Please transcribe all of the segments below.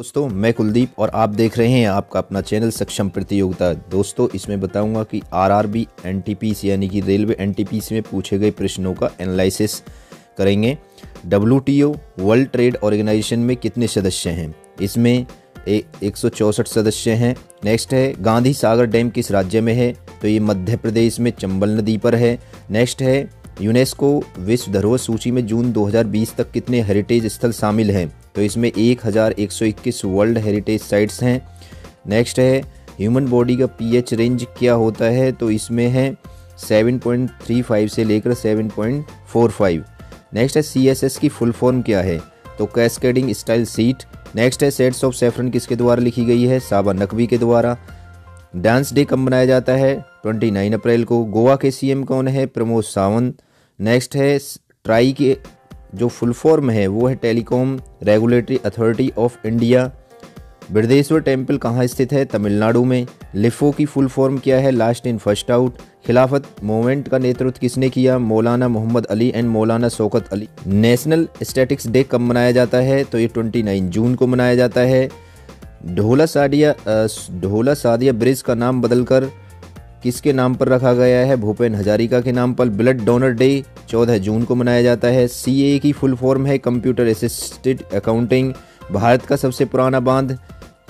दोस्तों मैं कुलदीप और आप देख रहे हैं आपका अपना चैनल सक्षम प्रतियोगिता दोस्तों इसमें बताऊंगा कि आरआरबी एनटीपीसी यानी कि रेलवे एनटीपीसी में पूछे गए प्रश्नों का एनालिसिस करेंगे डब्ल्यू वर्ल्ड ट्रेड ऑर्गेनाइजेशन में कितने सदस्य हैं इसमें एक सदस्य हैं नेक्स्ट है गांधी सागर डैम किस राज्य में है तो ये मध्य प्रदेश में चंबल नदी पर है नेक्स्ट है यूनेस्को विश्व धरोहर सूची में जून 2020 तक कितने हेरिटेज स्थल शामिल हैं तो इसमें 1121 वर्ल्ड हेरिटेज साइट्स हैं नेक्स्ट है ह्यूमन बॉडी का पीएच रेंज क्या होता है तो इसमें है 7.35 से लेकर 7.45 नेक्स्ट है सी की फुल फॉर्म क्या है तो कैस्केडिंग स्टाइल सीट नेक्स्ट है सेट्स ऑफ सेफरन किसके द्वारा लिखी गई है साबा नकवी के द्वारा डांस डे कब मनाया जाता है 29 अप्रैल को गोवा के सीएम कौन है प्रमोद सावंत नेक्स्ट है ट्राई के जो फुल फॉर्म है वो है telecom regulatory authority of India Brihadeshwar temple कहाँ स्थित है तमिलनाडु में लिफो की फुल फॉर्म क्या है last in first out Khilafat movement का नेतृत्व किसने किया Maulana Mohammad Ali and Maulana Shaukat Ali national statistics day कब मनाया जाता है तो ये 29 जून को मनाया जाता है ढोला साडिया ढोला साडिया ब्रिज का नाम बदलकर किसके नाम पर रखा गया है भूपेन हजारिका के नाम पर ब्लड डोनर डे 14 जून को मनाया जाता है सी की फुल फॉर्म है कंप्यूटर असिस्टेड अकाउंटिंग भारत का सबसे पुराना बांध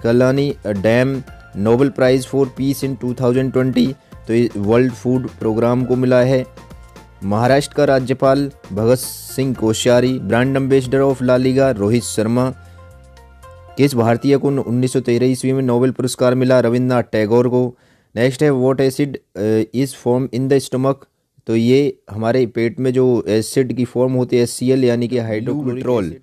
Kallanai dam Nobel prize for peace in 2020 तो वर्ल्ड फूड प्रोग्राम को मिला है महाराष्ट्र का राज्यपाल Bhagat Singh Koshyari brand ambassador of LaLiga Rohit Sharma किस भारतीय को उन्नीस सौ ईस्वी में नोबेल पुरस्कार मिला रविन्द्रनाथ टैगोर को नेक्स्ट है what acid is form in the stomach तो ये हमारे पेट में जो एसिड की फॉर्म होती है सी यानी कि हाइड्रोक्लोट्रोल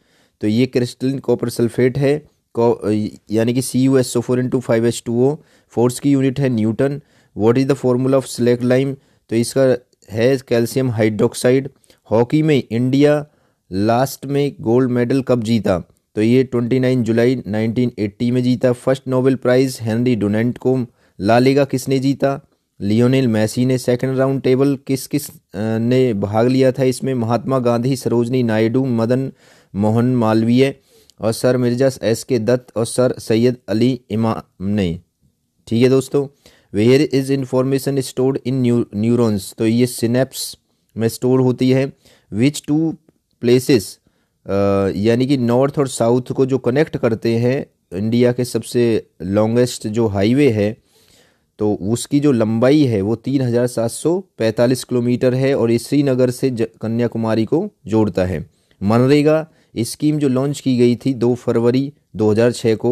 तो ये क्रिस्टलिन कॉपर सल्फेट है uh, यानी कि C U S O four into five H two O force की यूनिट है newton what is the formula of slaked lime तो इसका है कैल्शियम हाइड्रोक्साइड हॉकी में इंडिया लास्ट में गोल्ड मेडल कब जीता तो ये twenty nine July nineteen eighty में जीता first Nobel prize Henry Dunant को लालेगा किसने जीता लियोनेल मैसी ने सेकंड राउंड टेबल किस किस ने भाग लिया था इसमें महात्मा गांधी सरोजनी नायडू मदन मोहन मालवीय और सर मिर्जा एस के दत्त और सर सैयद अली इमाम ने ठीक है दोस्तों where is information stored in neurons तो ये सिनेप्स में स्टोर होती है विच टू प्लेसेस यानी कि नॉर्थ और साउथ को जो कनेक्ट करते हैं इंडिया के सबसे लॉन्गेस्ट जो हाईवे है तो उसकी जो लंबाई है वो तीन हज़ार सात सौ पैंतालीस किलोमीटर है और ये श्रीनगर से कन्याकुमारी को जोड़ता है मनरेगा स्कीम जो लॉन्च की गई थी दो फरवरी 2006 को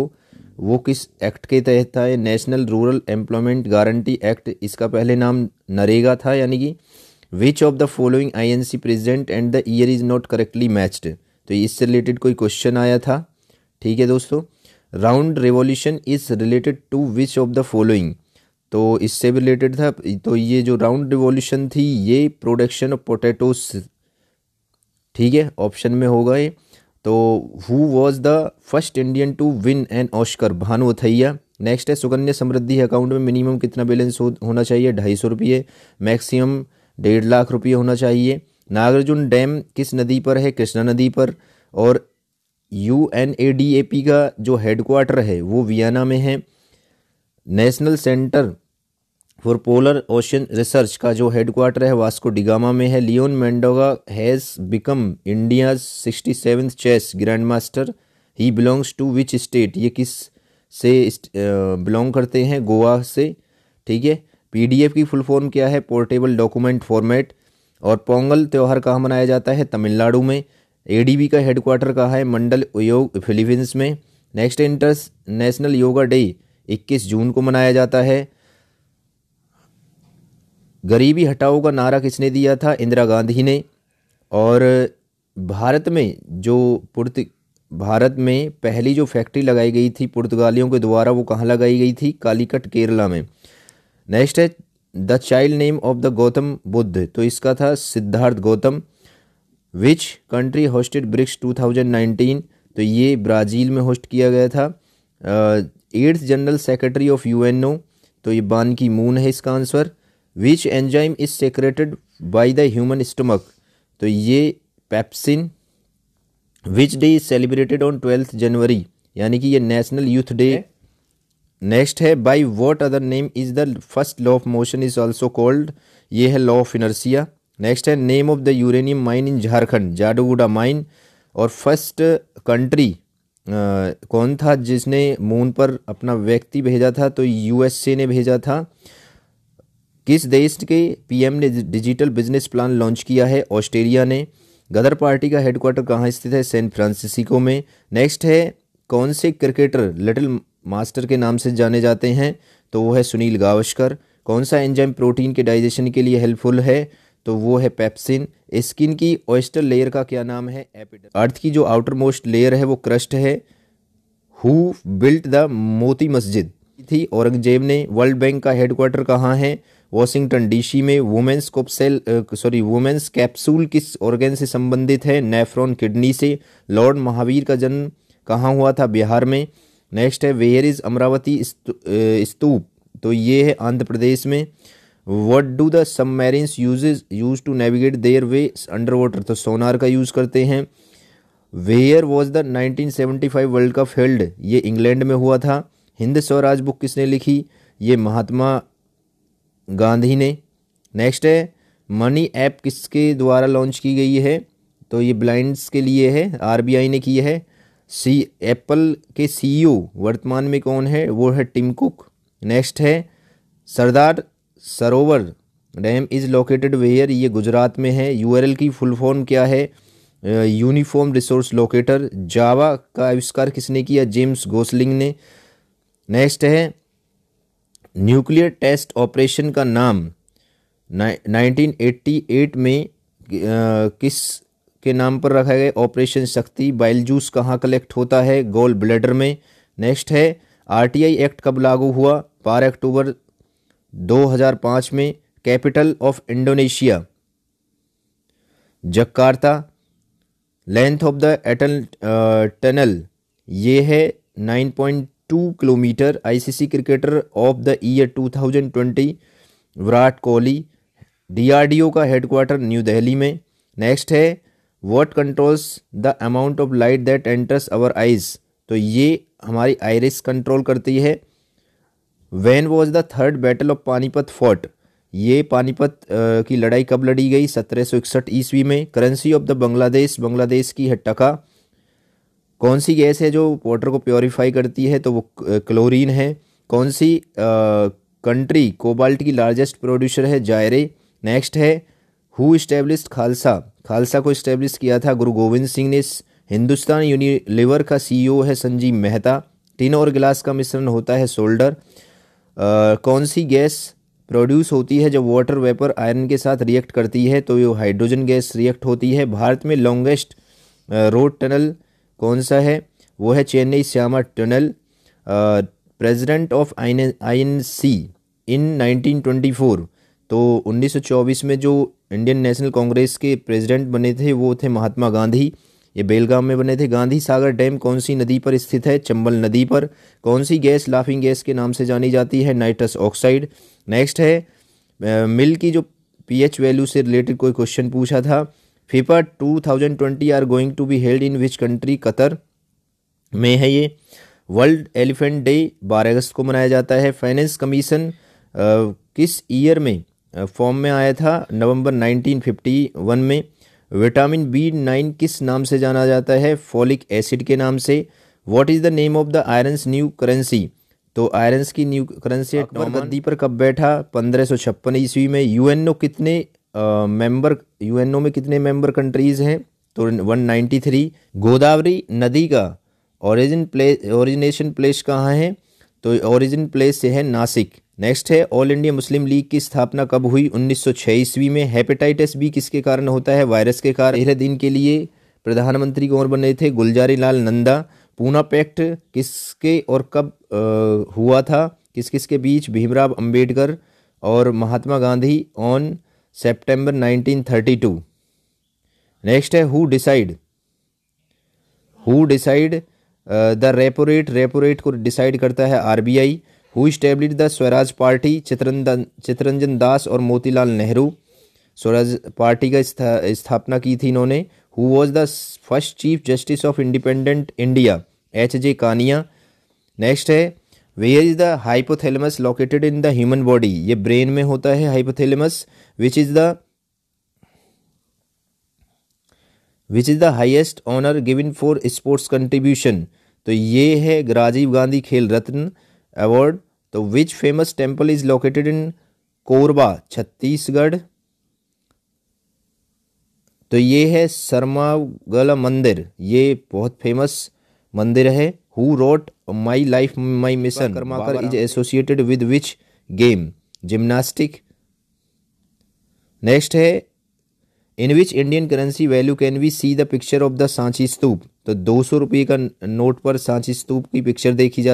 वो किस एक्ट के तहत था national rural employment guarantee act इसका पहले नाम नरेगा था यानी कि which of the following I N C present and the year is not correctly matched तो इससे रिलेटेड कोई क्वेश्चन आया था ठीक है दोस्तों round revolution is related to which of the following तो इससे भी रिलेटेड था तो ये जो राउंड रिवॉल्यूशन थी ये प्रोडक्शन ऑफ पोटैटोस ठीक है ऑप्शन में होगा ये तो who was the first Indian to win an Oscar Bhanu Athaiya next है सुकन्या समृद्धि अकाउंट में मिनिमम कितना बैलेंस हो, होना चाहिए ढाई सौ रुपये मैक्सिमम डेढ़ लाख रुपये होना चाहिए नागार्जुन डैम किस नदी पर है कृष्णा नदी पर और U N A D A P का जो हेडक्वार्टर है वो वियना में है national centre for polar ocean research का जो हेडक्वार्टर है वास्को डिगामा में है Leon Mendonca has become India sixty seven chess grandmaster he belongs to which state ये किस से बिलोंग करते हैं गोवा से ठीक है पीडीएफ की फुल फॉर्म क्या है पोर्टेबल डॉक्यूमेंट फॉर्मेट और पोंगल त्यौहार कहाँ मनाया जाता है तमिलनाडु में एडीबी का हेडक्वार्टर कहाँ है मंडल उयोग फिलीपींस में next international yoga day 21 जून को मनाया जाता है गरीबी हटाओ का नारा किसने दिया था इंदिरा गांधी ने और भारत में जो पुर्त भारत में पहली जो फैक्ट्री लगाई गई थी पुर्तगालियों के द्वारा वो कहाँ लगाई गई थी कालीकट केरला में नेक्स्ट है the child name of the Gautam Buddha तो इसका था Siddhartha Gautam which country hosted BRICS 2019 तो ये ब्राज़ील में होस्ट किया गया था eighth general secretary of UNO तो ये बान की मून है इसका answer which enzyme is secreted by the human stomach तो ये pepsin which day is celebrated on twelfth January यानी कि ये नेशनल यूथ डे नेक्स्ट है by what other name is the first law of motion is also called ये है law of inertia next है name of the uranium mine in Jharkhand Jaduguda mine और first country कौन था जिसने मून पर अपना व्यक्ति भेजा था तो यूएसए ने भेजा था किस देश के पीएम ने डिजिटल बिजनेस प्लान लॉन्च किया है ऑस्ट्रेलिया ने गदर पार्टी का हेडक्वार्टर कहाँ स्थित है सैन फ्रांसिस्को में नेक्स्ट है कौन से क्रिकेटर लिटिल मास्टर के नाम से जाने जाते हैं तो वो है सुनील गावस्कर कौन सा एंजाइम प्रोटीन के डाइजेशन के लिए हेल्पफुल है तो वो है पेप्सिन स्किन की ऑयस्टर लेयर का क्या नाम है एपिड अर्थ की जो आउटर मोस्ट लेयर है वो क्रस्ट है हु बिल्ट द मोती मस्जिद थी औरंगजेब ने वर्ल्ड बैंक का हेडक्वार्टर कहाँ है वॉशिंगटन डीसी में Bowman's capsule sorry Bowman's capsule किस ऑर्गेन से संबंधित है नेफ्रॉन किडनी से लॉर्ड महावीर का जन्म कहाँ हुआ था बिहार में नेक्स्ट है वेयर इज़ अमरावती स्तूप तो ये है आंध्र प्रदेश में what do the submarines uses use to navigate their way under water तो सोनार का यूज़ करते हैं where was the 1975 world cup held ये इंग्लैंड में हुआ था हिंद स्वराज बुक किसने लिखी ये महात्मा गांधी ने नेक्स्ट है मनी ऐप किसके द्वारा लॉन्च की गई है तो ये ब्लाइंड्स के लिए है आरबीआई ने की है सी एप्पल के सीईओ e वर्तमान में कौन है वो है टिम कुक नेक्स्ट है सरदार सरोवर डैम इज़ लोकेटेड वेयर ये गुजरात में है यूआरएल की फुल फॉर्म क्या है यूनिफॉर्म रिसोर्स लोकेटर जावा का आविष्कार किसने किया जेम्स गोसलिंग ने नेक्स्ट है न्यूक्लियर टेस्ट ऑपरेशन का नाम नाइनटीन एट्टी एट में किस के नाम पर रखा गया ऑपरेशन शक्ति बाइल जूस कहाँ कलेक्ट होता है गोल ब्लेडर में नेक्स्ट है आरटीआई एक्ट कब लागू हुआ बारह अक्टूबर 2005 में capital of Indonesia Jakarta length of the Atal tunnel ये है 9.2 kilometre ICC cricketer of the year 2020 Virat Kohli DRDO का हेडक्वार्टर न्यू दिल्ली में नेक्स्ट है what controls the amount of light that enters our eyes तो ये हमारी आयरिस कंट्रोल करती है when was the third battle of Panipat fought ये पानीपत की लड़ाई कब लड़ी गई सत्रह सौ इकसठ ईस्वी में currency of the Bangladesh Bangladesh की है टका कौन सी गैस है जो वाटर को प्योरीफाई करती है तो वो क्लोरीन है कौन सी कंट्री कोबाल्ट की लार्जेस्ट प्रोड्यूसर है जायरे नेक्स्ट है हु इस्टेब्लिश खालसा खालसा को इस्टेब्लिश किया था गुरु गोविंद सिंह ने हिंदुस्तान यूनिलीवर का सीईओ e है संजीव मेहता टिन और गिलास का मिश्रण होता है सोल्डर कौन सी गैस प्रोड्यूस होती है जब वाटर वेपर आयरन के साथ रिएक्ट करती है तो वो हाइड्रोजन गैस रिएक्ट होती है भारत में लॉन्गेस्ट रोड टनल कौन सा है वो है Chennai Shyama tunnel president of I I C in 1924 तो 1924 में जो इंडियन नेशनल कांग्रेस के प्रेसिडेंट बने थे वो थे महात्मा गांधी ये बेलगाम में बने थे गांधी सागर डैम कौन सी नदी पर स्थित है चंबल नदी पर कौन सी गैस लाफिंग गैस के नाम से जानी जाती है नाइट्रस ऑक्साइड नेक्स्ट है मिल की जो पीएच वैल्यू से रिलेटेड कोई क्वेश्चन पूछा था FIFA 2020 are going to be held in which country Qatar में है ये वर्ल्ड एलिफेंट डे 12 अगस्त को मनाया जाता है फाइनेंस कमीशन किस ईयर में फॉर्म में आया था नवंबर 1951 में विटामिन बी नाइन किस नाम से जाना जाता है फॉलिक एसिड के नाम से what is the name of the Iran's new currency तो आयरन्स की न्यू करेंसी अकबर गद्दी पर कब बैठा पंद्रह सौ छप्पन ईस्वी में यूएनओ कितने मेंबर यूएनओ में कितने मेंबर कंट्रीज़ हैं तो 193 गोदावरी नदी का ओरिजिन प्लेस ओरिजिनेशन प्लेस कहाँ है तो ओरिजिन प्लेस से है नासिक नेक्स्ट है ऑल इंडिया मुस्लिम लीग की स्थापना कब हुई 1906 ईस्वी में हेपेटाइटिस बी किसके कारण होता है वायरस के कारण तेरह दिन के लिए प्रधानमंत्री कौन बने थे गुलजारी लाल नंदा पूना पैक्ट किसके और कब आ, हुआ था किस किस के बीच भीमराव अंबेडकर और Mahatma Gandhi on September nineteen next है who decide who decide the repo rate repo rate को डिसाइड करता है RBI who establish the Swaraj party Chittaranjan Chittaranjan Das और मोतीलाल नेहरू स्वराज पार्टी का स्थापना की थी इन्होंने who was the first chief justice of independent India H J Kania next है where is the hypothalamus located in the human body ये ब्रेन में होता है hypothalamus which is the which is the highest honour given for sports contribution तो ये है Rajiv Gandhi Khel Ratna award तो which famous temple is located in Korba Chhattisgarh तो ये है सरमागल मंदिर ये बहुत फेमस मंदिर है who wrote my life my mission Karmakar is associated with which game gymnastic next है in which Indian currency value can we see the picture of the Sanchi stupa तो दो सौ रुपये का नोट पर सांची स्तूप की पिक्चर देखी जा